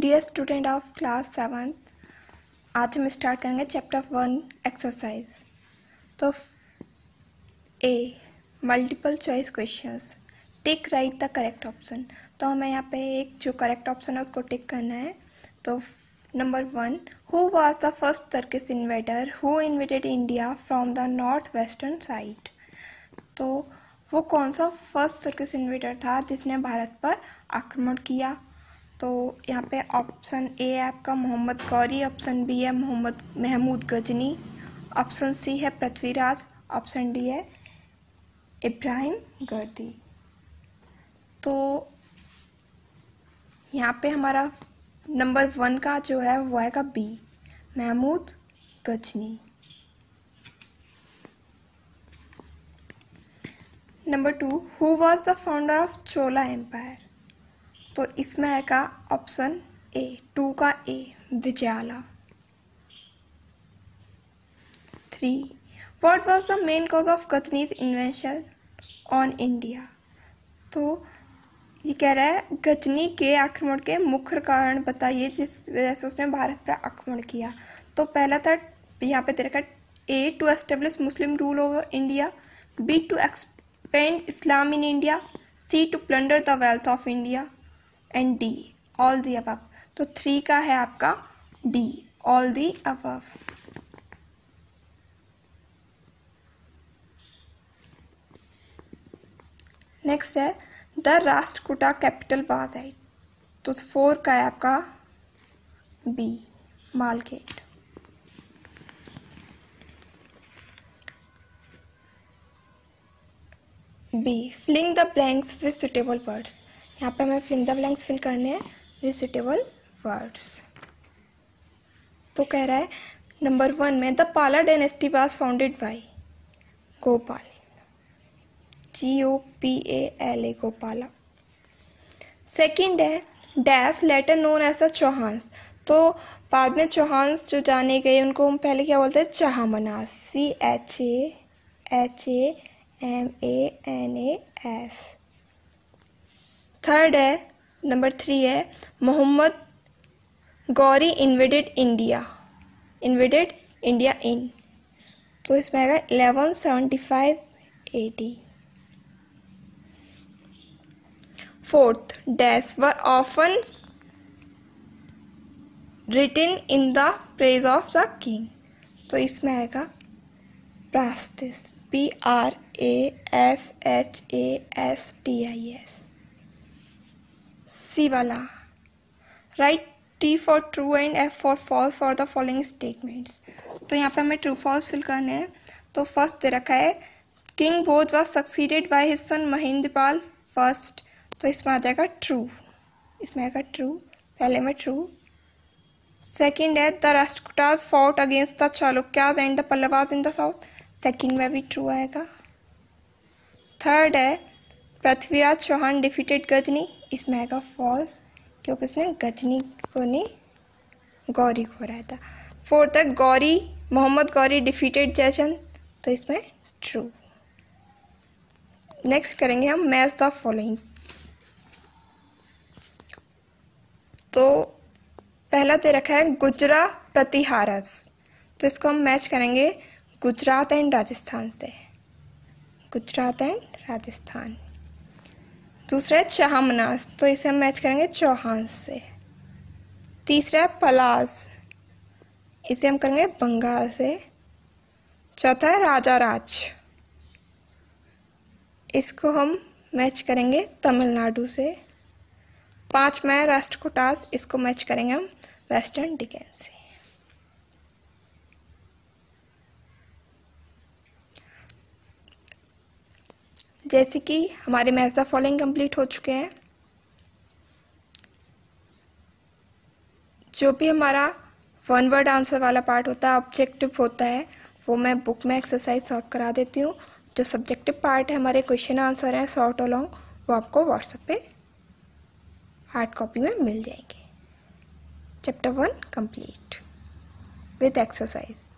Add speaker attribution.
Speaker 1: dear student of class seven आज हम start करेंगे चैप्टर वन एक्सरसाइज तो A multiple choice questions tick right the correct option तो हमें यहाँ पे एक जो करेक्ट ऑप्शन है उसको टिक करना है तो number one who was the first Turkish invader who invaded India from the north western side तो वो कौन सा फर्स्ट तर्किस इन्वेटर था जिसने भारत पर आक्रमण किया तो यहाँ पे ऑप्शन ए है आपका मोहम्मद गौरी ऑप्शन बी है मोहम्मद महमूद गजनी ऑप्शन सी है पृथ्वीराज ऑप्शन डी है इब्राहिम गर्दी तो यहाँ पे हमारा नंबर वन का जो है वो आएगा B Mahmud Ghazni number two who was the founder of Chola empire तो इसमें आएगा ऑप्शन ए टू का A Vijayalaya three what was the main cause of Ghazni's invasion on India तो ये कह रहा है गजनी के आक्रमण के मुख्य कारण बताइए जिस वजह से उसने भारत पर आक्रमण किया तो पहला था यहाँ पे तेरे का A to establish Muslim rule over India B to expand Islam in India C to plunder the wealth of India and D all the अब तो थ्री का है आपका डी ऑल दी अब नेक्स्ट है the Rashtrakuta capital was at तो four का है आपका B Malkhed B filling the blanks with suitable words यहाँ पे हमें फिलिंग द ब्लैंक्स फिल करने हैं विजिटेबल वर्ड्स तो कह रहा है नंबर वन में the Pala dynasty was founded by Gopal G O P A L A Gopala second है dash later known as a Chauhans तो बाद में चौहानस जो जाने गए उनको हम पहले क्या बोलते हैं मनास C H A H A M A N A S third है नंबर थ्री है Mohammad Ghori invaded India invaded India in तो इसमें आएगा eleven seventy five eighty fourth dash were often written in the praise of the king तो इसमें आएगा prashastis P R A S H A S T I S सी वाला write T for true and F for false for the following statements तो यहाँ पे हमें true false fill करने हैं तो फर्स्ट दे रखा है king Bodh was succeeded by his son Mahendrapal first तो इसमें आ जाएगा ट्रू इसमें आएगा ट्रू पहले में ट्रू सेकेंड है the Rashtrakutas fought against the Chalukyas and the Pallavas in the south second में भी ट्रू आएगा थर्ड है पृथ्वीराज चौहान डिफीटेड गजनी इस मैगा फॉल्स क्योंकि उसने गजनी को नहीं गौरी को रहा था फोर्थ है गौरी मोहम्मद गौरी डिफीटेड जयचंद तो इसमें ट्रू नेक्स्ट करेंगे हम मैच द फॉलोइंग तो पहला दे रखा है गुजरा प्रतिहारस तो इसको हम मैच करेंगे गुजरात एंड राजस्थान से गुजरात एंड राजस्थान दूसरा है चाहमनास तो इसे हम मैच करेंगे चौहान से तीसरा है पलास इसे हम करेंगे बंगाल से चौथा है राजा राज इसको हम मैच करेंगे तमिलनाडु से पाँच है राष्ट्रकुटास इसको मैच करेंगे हम वेस्टर्न डिकेन से जैसे कि हमारे मैथ्स फॉलोइंग कंप्लीट हो चुके हैं जो भी हमारा वन वर्ड आंसर वाला पार्ट होता है ऑब्जेक्टिव होता है वो मैं बुक में एक्सरसाइज सॉल्व करा देती हूँ जो सब्जेक्टिव पार्ट है हमारे क्वेश्चन आंसर हैं शॉर्ट और लॉन्ग वो आपको व्हाट्सएप पे हार्ड कॉपी में मिल जाएंगे chapter one complete with exercise